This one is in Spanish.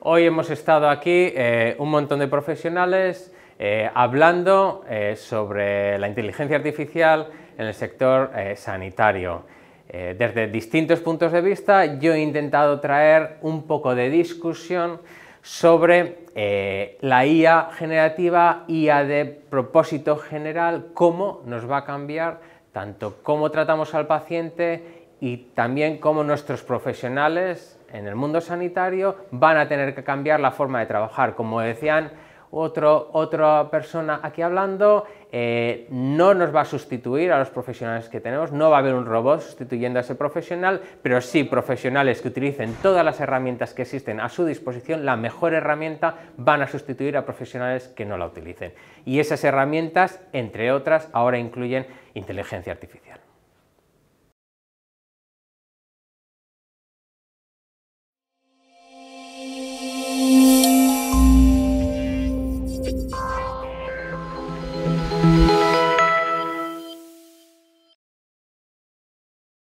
Hoy hemos estado aquí eh, un montón de profesionales eh, hablando eh, sobre la inteligencia artificial en el sector sanitario. desde distintos puntos de vista yo he intentado traer un poco de discusión sobre la IA generativa, IA de propósito general, cómo nos va a cambiar tanto cómo tratamos al paciente y también cómo nuestros profesionales en el mundo sanitario van a tener que cambiar la forma de trabajar. Como decían otro, otra persona aquí hablando, eh, no nos va a sustituir a los profesionales que tenemos, no va a haber un robot sustituyendo a ese profesional, pero sí profesionales que utilicen todas las herramientas que existen a su disposición, la mejor herramienta, van a sustituir a profesionales que no la utilicen. Y esas herramientas, entre otras, ahora incluyen inteligencia artificial.